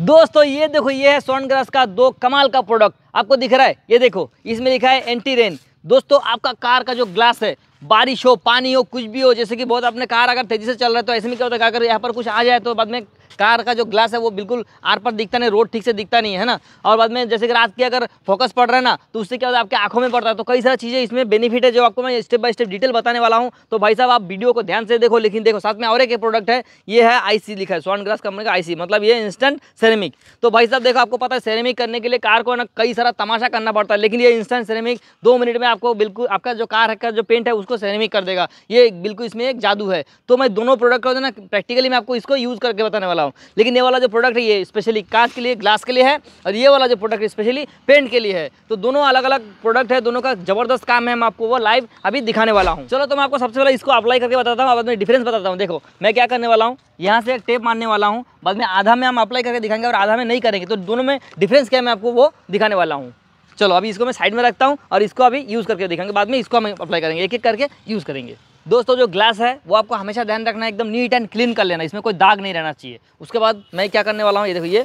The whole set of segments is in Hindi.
दोस्तों ये देखो ये है स्वर्ण ग्रास का दो कमाल का प्रोडक्ट आपको दिख रहा है ये देखो इसमें लिखा है एंटी रेन दोस्तों आपका कार का जो ग्लास है बारिश हो पानी हो कुछ भी हो जैसे कि बहुत अपने कार अगर तेजी से चल रहा है तो ऐसे में क्या होता है अगर यहाँ पर कुछ आ जाए तो बाद में कार का जो ग्लास है वो बिल्कुल आर पर दिखता नहीं रोड ठीक से दिखता नहीं है ना और बाद में जैसे कि रात की अगर फोकस पड़ रहा है ना तो उससे क्या होता है आपके आंखों में पड़ता है तो कई सारी चीज़ें इसमें बेनिफिट है जो आपको मैं स्टेप बाय स्टेप डिटेल बताने वाला हूँ तो भाई साहब आप वीडियो को ध्यान से देखो लेकिन देखो साथ में और एक प्रोडक्ट है ये है आई लिखा है स्वर्ण ग्लास कंपनी का आई मतलब ये इंस्टेंट सेरेमिक तो भाई साहब देखो आपको पता है सेरेमिक करने के लिए कार को ना कई सारा तमाशा करना पड़ता है लेकिन ये इंस्टेंट सेरेमिक दो मिनट में आपको बिल्कुल आपका जो कार का जो पेंट है उसको सेरेमिक कर देगा ये बिल्कुल इसमें एक जादू है तो मैं दोनों प्रोडक्ट का ना प्रैक्टिकली मैं आपको इसको यूज़ करके बताने वाला रहा हूँ लेकिन ये वाला जो प्रोडक्ट है ये स्पेशली कांच के लिए ग्लास के लिए है और ये वाला जो प्रोडक्ट है स्पेशली पेंट के लिए है तो दोनों अलग अलग प्रोडक्ट है दोनों का जबरदस्त काम है मैं आपको वो लाइव अभी दिखाने वाला हूँ चलो तो मैं आपको सबसे पहले इसको अप्लाई करके बताता हूँ बाद में डिफरेंस बताता हूँ देखो मैं क्या करने वाला हूँ यहाँ से एक टेप मारने वाला हूँ बाद में आधा में हम अप्लाई करके दिखाएंगे और आधा में नहीं करेंगे तो दोनों में डिफरेंस क्या है मैं आपको वो दिखाने वाला हूँ चलो अभी इसको मैं साइड में रखता हूँ और इसको अभी यूज़ करके दिखाएंगे बाद में इसको हम अप्लाई करेंगे एक एक करके यूज़ करेंगे दोस्तों जो ग्लास है वो आपको हमेशा ध्यान रखना है एकदम नीट एंड क्लीन कर लेना इसमें कोई दाग नहीं रहना चाहिए उसके बाद मैं क्या करने वाला हूँ ये देखो ये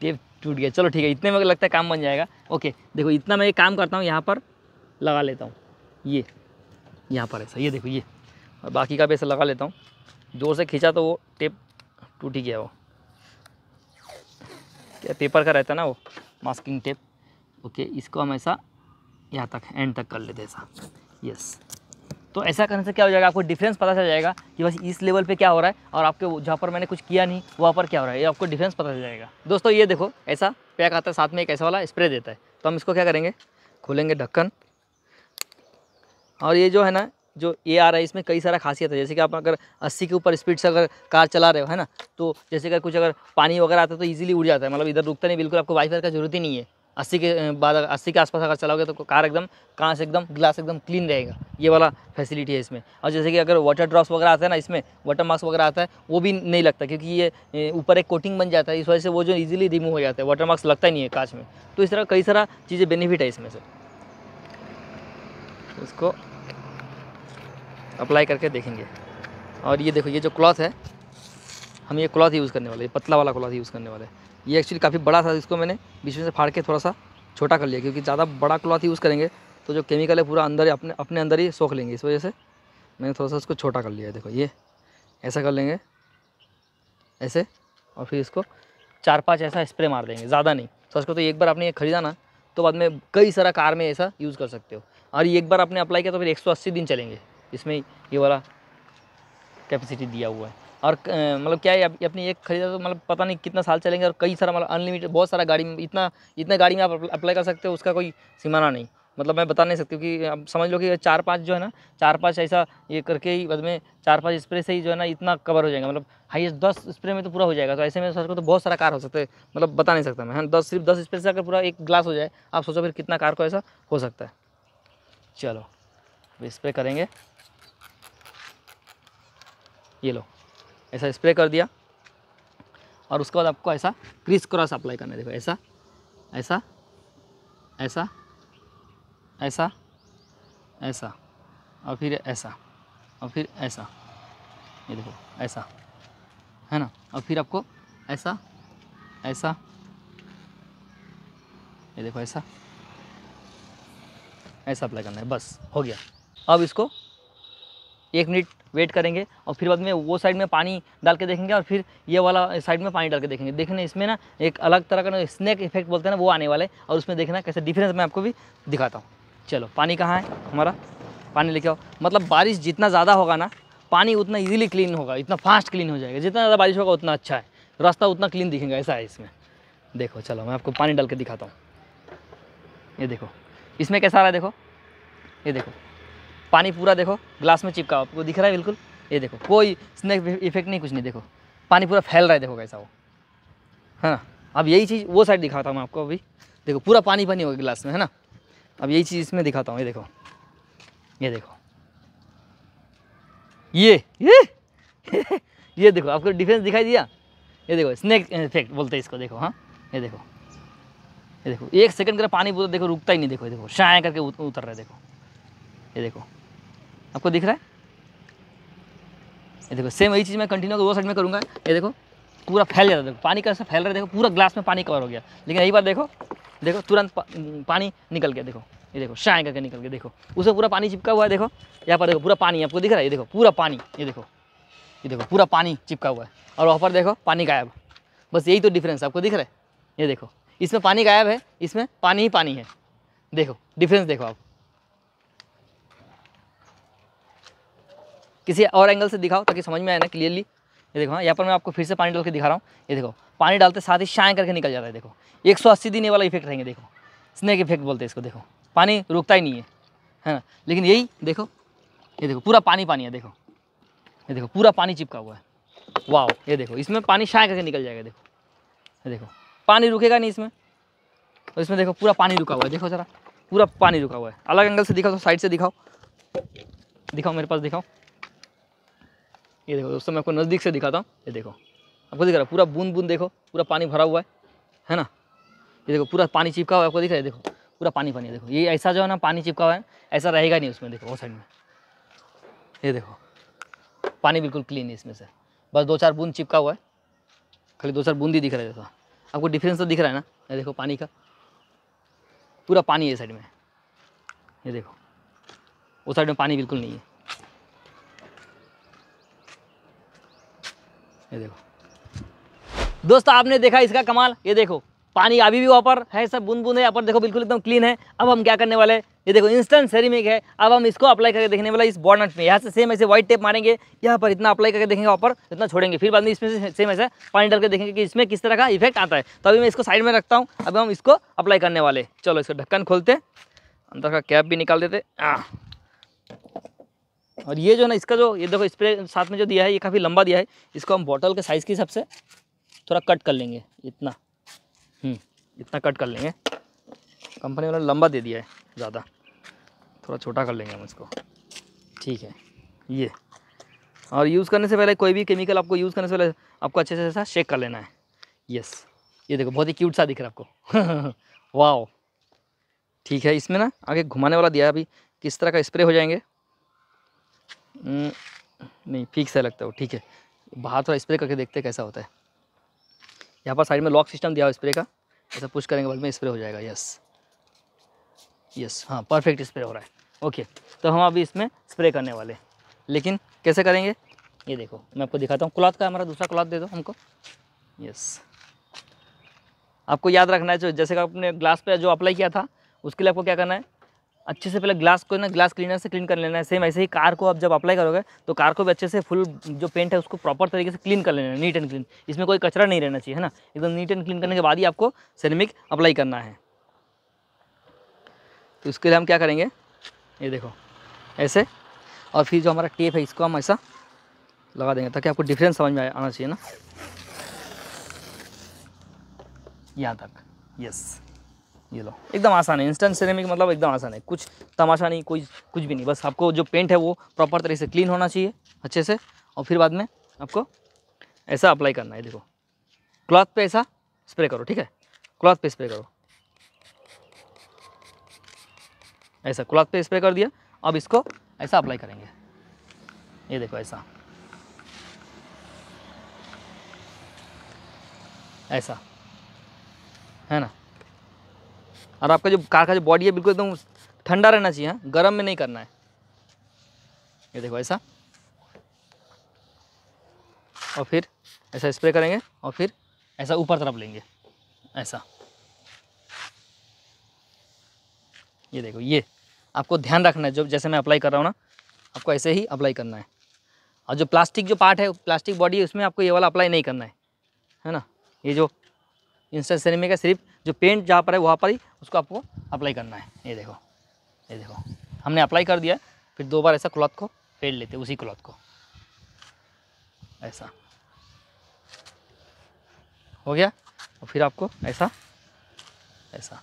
टेप टूट गया चलो ठीक है इतने में लगता है काम बन जाएगा ओके देखो इतना मैं ये काम करता हूँ यहाँ पर लगा लेता हूँ ये यहाँ पर ऐसा ये देखो ये और बाकी का भी ऐसा लगा लेता हूँ ज़ोर से खींचा तो वो टेप टूट ही गया वो क्या पेपर का रहता है ना वो मास्किंग टेप ओके इसको हम ऐसा यहाँ तक एंड तक कर लेते ऐसा यस तो ऐसा करने से क्या हो जाएगा आपको डिफरेंस पता चल जाएगा कि बस इस लेवल पे क्या हो रहा है और आपके जहाँ पर मैंने कुछ किया नहीं वहाँ पर क्या हो रहा है ये आपको डिफरेंस पता चल जाएगा दोस्तों ये देखो ऐसा पैक आता है साथ में एक ऐसा वाला स्प्रे देता है तो हम इसको क्या करेंगे खोलेंगे ढक्कन और ये जो है ना जो ए आ रहा है इसमें कई सारा खासियत है जैसे कि आप अगर 80 के ऊपर स्पीड से अगर कार चला रहे हो है ना तो जैसे कि कुछ अगर पानी वगैरह आता है तो इजीली उड़ जाता है मतलब इधर रुकता नहीं बिल्कुल आपको वाईफाई का जरूरत ही नहीं है अस्सी के बाद अस्सी के आसपास अगर चलाओगे तो कार एकदम कांच एकदम ग्लास एकदम क्लीन रहेगा ये वाला फैसिलिटी है इसमें और जैसे कि अगर वाटर ड्रॉप्स वगैरह आता है ना इसमें वाटर मार्क्स वगैरह आता है वो भी नहीं लगता क्योंकि ये ऊपर एक कोटिंग बन जाता है इस वजह से वो जो इजीली रिमूव हो जाता है वाटर मार्क्स लगता ही नहीं है कांच में तो इस तरह कई सारा चीज़ें बेनिफिट है इसमें से इसको अप्लाई करके देखेंगे और ये देखो ये जो क्लॉथ है हम ये क्लॉथ यूज़ करने वाले पतला वाला क्लॉथ यूज़ करने वाले ये एक्चुअली काफ़ी बड़ा था इसको मैंने बीच में से फाड़ के थोड़ा सा छोटा कर लिया क्योंकि ज़्यादा बड़ा क्लॉथ यूज़ करेंगे तो जो केमिकल है पूरा अंदर अपने अपने अंदर ही सोख लेंगे इस वजह से मैंने थोड़ा सा इसको छोटा कर लिया देखो ये ऐसा कर लेंगे ऐसे और फिर इसको चार पाँच ऐसा स्प्रे मार देंगे ज़्यादा नहीं तो इसको तो एक बार आपने ये खरीदा ना तो बाद में कई सारा कार में ऐसा यूज़ कर सकते हो और ये एक बार आपने अप्लाई किया तो फिर 180 दिन चलेंगे इसमें ये वाला कैपेसिटी दिया हुआ है और मतलब क्या है अपनी एक खरीदा तो मतलब पता नहीं कितना साल चलेंगे और कई सारा मतलब अनलिमिटेड बहुत सारा गाड़ी में इतना इतना गाड़ी में आप अप्लाई कर सकते हो उसका कोई सीमाना नहीं मतलब मैं बता नहीं सकती क्योंकि अब समझ लो कि चार पाँच जो है ना चार पाँच ऐसा ये करके ही बाद में चार पाँच स्प्रे से ही जो है ना इतना कवर हो जाएगा मतलब हाईएस्ट दस स्प्रे में तो पूरा हो जाएगा तो ऐसे में सोचो तो बहुत सारा कार हो सकता है मतलब बता नहीं सकता मैं है दस सिर्फ दस स्प्रे से अगर पूरा एक ग्लास हो जाए आप सोचो फिर कितना कार को ऐसा हो सकता है चलो स्प्रे करेंगे ये लो ऐसा स्प्रे कर दिया और उसके बाद आपको ऐसा क्रिस क्रॉस अप्लाई करना देखो ऐसा ऐसा ऐसा ऐसा ऐसा और फिर ऐसा और फिर ऐसा ये देखो ऐसा है ना और फिर आपको ऐसा ऐसा ये देखो ऐसा ऐसा अप्लाई करना है बस हो गया अब इसको एक मिनट वेट करेंगे और फिर बाद में वो साइड में पानी डाल के देखेंगे और फिर ये वाला साइड में पानी डाल के देखेंगे देखने इसमें ना एक अलग तरह का स्नैक इफेक्ट बोलते हैं ना वो आने वाला है और उसमें देखना कैसे डिफरेंस मैं आपको भी दिखाता हूँ चलो पानी कहाँ है हमारा पानी लेके आओ मतलब बारिश जितना ज़्यादा होगा ना पानी उतना ईजिली क्लीन होगा इतना फास्ट क्लीन हो जाएगा जितना ज़्यादा बारिश होगा उतना अच्छा है रास्ता उतना क्लीन दिखेगा ऐसा है इसमें देखो चलो मैं आपको पानी डाल के दिखाता हूँ ये देखो इसमें कैसा आ रहा है देखो ये देखो पानी पूरा देखो ग्लास में चिपका आपको दिख रहा है बिल्कुल ये देखो कोई स्नैक इफेक्ट नहीं कुछ नहीं देखो पानी पूरा फैल रहा है देखो कैसा वो है ना अब यही चीज़ वो साइड दिखाता हूँ मैं आपको अभी देखो पूरा पानी पानी होगा गिलास में है ना अब यही चीज़ इसमें दिखाता हूँ ये देखो ये देखो ये ये ये देखो आपको डिफेंस दिखाई दिया ये देखो स्नैक इफेक्ट बोलते हैं इसको देखो हाँ ये देखो ये देखो एक सेकंड का पानी पूरा देखो रुकता ही नहीं देखो देखो शाएँ करके उतर रहा है देखो ये देखो आपको दिख रहा है ये देखो सेम वही चीज़ मैं कंटिन्यू दो साइड में करूँगा ये देखो पूरा फैल जाता है देखो पानी कैसे फैल रहा है देखो पूरा ग्लास में पानी कवर हो गया लेकिन यही बार देखो देखो तुरंत पा, पानी निकल गया देखो ये देखो शाए करके निकल गया देखो उसमें पूरा पानी चिपका हुआ है देखो यहाँ पर देखो पूरा पानी आपको दिख रहा है ये देखो पूरा पानी ये देखो ये देखो पूरा पानी चिपका हुआ है और वहाँ पर देखो पानी गायब बस यही तो डिफरेंस आपको दिख रहा है ये देखो इसमें पानी गायब है इसमें पानी ही पानी है देखो डिफरेंस देखो आप किसी और एंगल से दिखाओ ताकि समझ में आए ना क्लियरली ये देखो हाँ यहाँ पर मैं आपको फिर से पानी डाल के दिखा रहा हूँ ये देखो पानी डालते साथ ही शाएँ करके निकल जाता है देखो 180 दिन ये वाला इफेक्ट रहेंगे देखो स्नैक इफेक्ट बोलते हैं इसको देखो पानी रुकता ही नहीं है है ना लेकिन यही देखो ये देखो पूरा पानी पानी है देखो ये देखो पूरा पानी चिपका हुआ है वाह ये देखो इसमें पानी शाए करके निकल जाएगा देखो ये देखो पानी रुकेगा नहीं इसमें और इसमें देखो पूरा पानी रुका हुआ है देखो ज़रा पूरा पानी रुका हुआ है अलग एंगल से दिखाओ तो साइड से दिखाओ दिखाओ मेरे पास दिखाओ ये देखो दोस्तों मैं आपको नज़दीक से दिखाता हूँ ये देखो आपको दिख रहा है पूरा बूंद बूंद देखो पूरा पानी भरा हुआ है है ना ये देखो पूरा पानी चिपका हुआ है आपको दिख रहा है देखो पूरा पानी पानी देखो ये ऐसा जो है ना पानी चिपका हुआ है ऐसा रहेगा नहीं उसमें देखो वो साइड में ये देखो पानी बिल्कुल क्लीन है इसमें से बस दो चार बूंद चिपका हुआ है खाली दो चार बूंद ही दिख रहा है देखो आपको डिफरेंस तो दिख रहा है ना ये देखो पानी का पूरा पानी है साइड में ये देखो वो साइड में पानी बिल्कुल नहीं है ये देखो दोस्त आपने देखा इसका कमाल ये देखो पानी अभी भी वहाँ पर है सब बूंद बूंद है यहाँ पर देखो बिल्कुल एकदम क्लीन है अब हम क्या करने वाले हैं ये देखो इंस्टेंट सेरेमिक है अब हम इसको अप्लाई करके देखने वाला इस बॉर्डनट में यहाँ से सेम ऐसे व्हाइट टेप मारेंगे यहाँ पर इतना अप्लाई करके देखेंगे वहाँ पर इतना छोड़ेंगे फिर बाद में इसमें से सेम ऐसे पानी डाल के देखेंगे कि इसमें किस तरह का इफेक्ट आता है तो अभी मैं इसको साइड में रखता हूँ अब हम इसको अप्लाई करने वाले चलो इसका ढक्कन खोलते अंदर का कैप भी निकाल देते और ये जो ना इसका जो ये देखो स्प्रे साथ में जो दिया है ये काफ़ी लंबा दिया है इसको हम बॉटल के साइज़ के हिसाब से थोड़ा कट कर लेंगे इतना हम्म, इतना कट कर लेंगे कंपनी वाला लंबा दे दिया है ज़्यादा थोड़ा छोटा कर लेंगे हम इसको ठीक है ये और यूज़ करने से पहले कोई भी केमिकल आपको यूज़ करने से पहले आपको अच्छे से ऐसा शेक कर लेना है यस ये देखो बहुत ही क्यूट सा दिख रहा है आपको वाओ ठीक है इसमें ना आगे घुमाने वाला दिया है अभी किस तरह का स्प्रे हो जाएंगे हम्म, नहीं फीक सा लगता है वो ठीक है बाहर थोड़ा स्प्रे करके देखते हैं कैसा होता है यहाँ पर साइड में लॉक सिस्टम दिया हुआ स्प्रे का ऐसा पुश करेंगे बाद में स्प्रे हो जाएगा यस यस हाँ परफेक्ट स्प्रे हो रहा है ओके तो हम अभी इसमें स्प्रे करने वाले लेकिन कैसे करेंगे ये देखो मैं आपको दिखाता हूँ क्लॉथ का हमारा दूसरा क्लॉथ दे दो हमको यस आपको याद रखना है जो जैसे कि आपने ग्लास पे जो अप्लाई किया था उसके लिए आपको क्या करना है अच्छे से पहले ग्लास को ना ग्लास क्लीनर से क्लीन कर लेना है सेम ऐसे ही कार को आप जब अप्लाई करोगे तो कार को भी अच्छे से फुल जो पेंट है उसको प्रॉपर तरीके से क्लीन कर लेना है नीट एंड क्लीन इसमें कोई कचरा नहीं रहना चाहिए है ना एकदम नीट एंड क्लीन करने के बाद ही आपको सेरेमिक अप्लाई करना है तो इसके लिए हम क्या करेंगे ये देखो ऐसे और फिर जो हमारा टेप है इसको हम ऐसा लगा देंगे ताकि आपको डिफरेंस समझ में आना चाहिए ना यहाँ तक यस ये लो एकदम आसान है इंस्टेंट सिरेमिक मतलब एकदम आसान है कुछ तमाशा नहीं कोई कुछ भी नहीं बस आपको जो पेंट है वो प्रॉपर तरीके से क्लीन होना चाहिए अच्छे से और फिर बाद में आपको ऐसा अप्लाई करना है देखो क्लॉथ पे ऐसा स्प्रे करो ठीक है क्लॉथ पे स्प्रे करो ऐसा क्लॉथ पे स्प्रे कर दिया अब इसको ऐसा अप्लाई करेंगे ये देखो ऐसा ऐसा है ना और आपका जो कार का जो बॉडी है बिल्कुल एकदम ठंडा रहना चाहिए हाँ? गर्म में नहीं करना है ये देखो ऐसा और फिर ऐसा स्प्रे करेंगे और फिर ऐसा ऊपर तरफ लेंगे ऐसा ये देखो ये आपको ध्यान रखना है जो जैसे मैं अप्लाई कर रहा हूँ ना आपको ऐसे ही अप्लाई करना है और जो प्लास्टिक जो पार्ट है प्लास्टिक बॉडी है उसमें आपको ये वाला अप्लाई नहीं करना है है ना ये जो इंस्टा सिनेमे का सिर्फ जो पेंट जहाँ पर है वहाँ पर ही उसको आपको अप्लाई करना है ये देखो ये देखो हमने अप्लाई कर दिया फिर दो बार ऐसा क्लॉथ को पेंट लेते उसी क्लॉथ को ऐसा हो गया और फिर आपको ऐसा ऐसा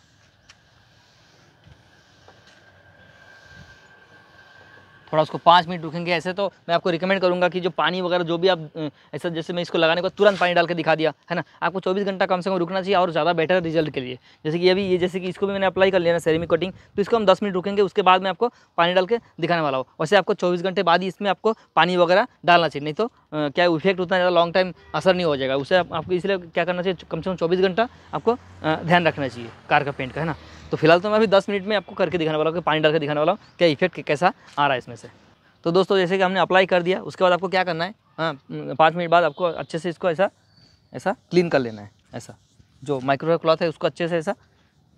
थोड़ा उसको पाँच मिनट रुकेंगे ऐसे तो मैं आपको रिकमेंड करूँगा कि जो पानी वगैरह जो भी आप ऐसा जैसे मैं इसको लगाने को तुरंत पानी डाल के दिखा दिया है ना आपको चौबीस घंटा कम से कम रुकना चाहिए और ज़्यादा बेटर रिजल्ट के लिए जैसे कि अभी ये जैसे कि इसको भी मैंने अप्लाई कर लिया ना सेरेमिक कटिंग तो इसको हम दस मिनट रुकेंगे उसके बाद मैं आपको पानी डाल के दिखाने वाला हूँ वैसे आपको चौबीस घंटे बाद ही इसमें आपको पानी वगैरह डालना चाहिए नहीं तो क्या इफेक्ट उतना ज़्यादा लॉन्ग टाइम असर नहीं हो जाएगा उसे आप, आपको इसलिए क्या करना चाहिए कम से कम चौबीस घंटा आपको ध्यान रखना चाहिए कार का पेंट का है ना तो फिलहाल तो मैं अभी दस मिनट में आपको करके दिखाने वाला हूँ पानी डाल के दिखाने वाला हूँ क्या इफेक्ट कैसा आ रहा है इसमें से तो दोस्तों जैसे कि हमने अप्लाई कर दिया उसके बाद आपको क्या करना है हाँ पाँच मिनट बाद आपको अच्छे से इसको ऐसा ऐसा क्लीन कर लेना है ऐसा जो माइक्रोवेव क्लॉथ है उसको अच्छे से ऐसा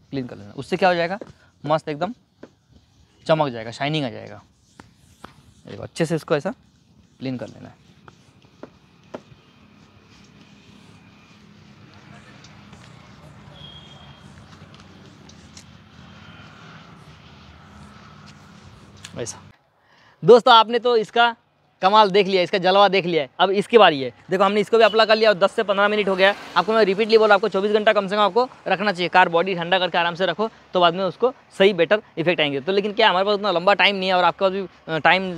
क्लीन कर लेना उससे क्या हो जाएगा मस्त एकदम चमक जाएगा शाइनिंग आ जाएगा देखो अच्छे से इसको ऐसा क्लीन कर लेना है वैसा दोस्तों आपने तो इसका कमाल देख लिया इसका जलवा देख लिया अब इसकी बारी है देखो हमने इसको भी अप्लाई कर लिया और 10 से 15 मिनट हो गया आपको मैं रिपीटली बोला आपको 24 घंटा कम से कम आपको रखना चाहिए कार बॉडी ठंडा करके आराम से रखो तो बाद में उसको सही बेटर इफेक्ट आएंगे तो लेकिन क्या हमारे पास उतना लंबा टाइम नहीं है और आपके पास भी टाइम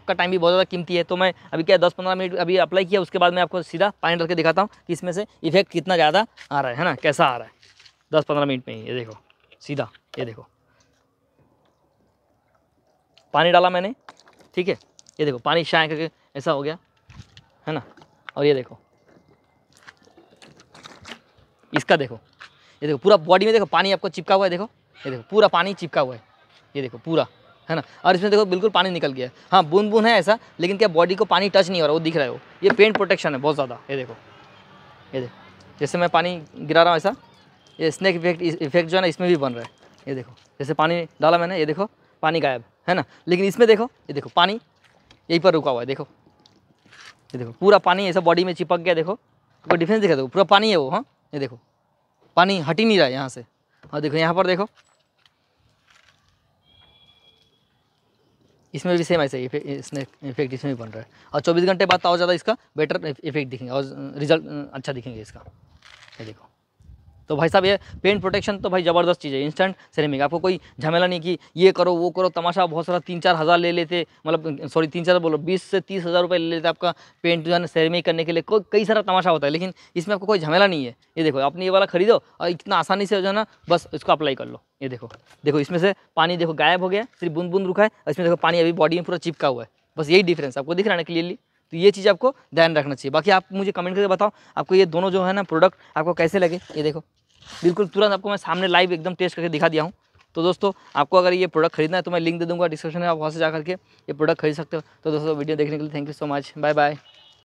आपका टाइम भी बहुत ज़्यादा कीमती है तो मैं अभी क्या दस पंद्रह मिनट अभी अप्लाई किया उसके बाद मैं आपको सीधा पानी डाल के दिखाता हूँ कि इसमें से इफेक्ट कितना ज़्यादा आ रहा है ना कैसा आ रहा है दस पंद्रह मिनट में ही ये देखो सीधा ये देखो पानी डाला मैंने ठीक है ये देखो पानी शाया करके ऐसा हो गया है ना और ये देखो इसका देखो ये देखो पूरा बॉडी में देखो पानी आपको चिपका हुआ है देखो ये देखो पूरा पानी चिपका हुआ है ये देखो पूरा है ना और इसमें देखो बिल्कुल पानी निकल गया है हाँ बूंद बूंद है ऐसा लेकिन क्या बॉडी को पानी टच नहीं हो रहा वो दिख रहा है वो ये पेंट प्रोटेक्शन है बहुत ज़्यादा ये देखो ये देखो जैसे मैं पानी गिरा रहा हूँ ऐसा ये स्नैक इफेक्ट इफेक्ट जो है ना इसमें भी बन रहा है ये देखो जैसे पानी डाला मैंने ये देखो पानी गायब है ना लेकिन इसमें देखो ये देखो पानी यहीं पर रुका हुआ है देखो ये देखो पूरा पानी ऐसा बॉडी में चिपक गया देखो कोई डिफरेंस दिखा दो पूरा पानी है वो हाँ ये देखो पानी हट ही नहीं रहा है यहाँ से हाँ देखो यहाँ पर देखो इसमें भी सेम ऐसा इसमें इफेक्ट इसमें भी बन रहा है और 24 घंटे बाद तो और ज़्यादा इसका बेटर इफेक्ट दिखेंगे और रिजल्ट अच्छा दिखेंगे इसका ये देखो तो भाई साहब ये पेंट प्रोटेक्शन तो भाई ज़बरदस्त चीज़ है इंस्टेंट सेरेमिक आपको कोई झमेला नहीं कि ये करो वो करो तमाशा बहुत सारा तीन चार हज़ार ले लेते मतलब सॉरी तीन चार बोलो बीस से तीस हज़ार रुपये ले लेते आपका पेंट जो है सेरेमिक करने के लिए कोई कई सारा तमाशा होता है लेकिन इसमें आपको कोई झमेला नहीं है ये देखो आपने ये वाला खरीदो और इतना आसानी से जो है ना बस इसको अप्लाई कर लो ये देखो देखो इसमें से पानी देखो गायब हो गया सिर्फ बूंद बूंद रुका है इसमें देखो पानी अभी बॉडी में पूरा चिपका हुआ है बस यही डिफरेंस आपको दिख रहा है ना क्लियरली तो ये चीज़ आपको ध्यान रखना चाहिए बाकी आप मुझे कमेंट करके बताओ आपको ये दोनों जो है ना प्रोडक्ट आपको कैसे लगे ये देखो बिल्कुल तुरंत आपको मैं सामने लाइव एकदम टेस्ट करके दिखा दिया हूँ तो दोस्तों आपको अगर ये प्रोडक्ट खरीदना है तो मैं लिंक दे दूँगा डिस्क्रिप्शन में आप वहाँ से जा करके ये प्रोडक्ट खरीद सकते हो तो दोस्तों वीडियो देखने के लिए thank you so much bye bye